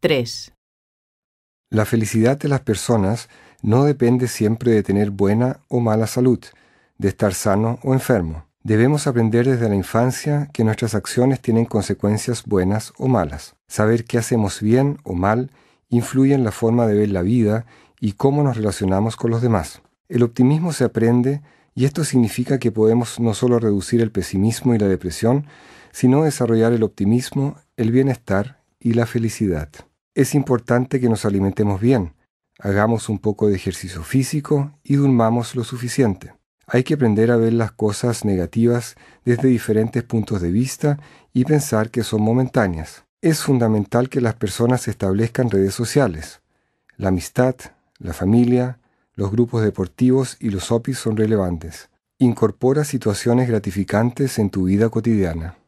3. La felicidad de las personas no depende siempre de tener buena o mala salud, de estar sano o enfermo. Debemos aprender desde la infancia que nuestras acciones tienen consecuencias buenas o malas. Saber qué hacemos bien o mal influye en la forma de ver la vida y cómo nos relacionamos con los demás. El optimismo se aprende y esto significa que podemos no solo reducir el pesimismo y la depresión, sino desarrollar el optimismo, el bienestar y la felicidad es importante que nos alimentemos bien, hagamos un poco de ejercicio físico y durmamos lo suficiente. Hay que aprender a ver las cosas negativas desde diferentes puntos de vista y pensar que son momentáneas. Es fundamental que las personas establezcan redes sociales. La amistad, la familia, los grupos deportivos y los hobbies son relevantes. Incorpora situaciones gratificantes en tu vida cotidiana.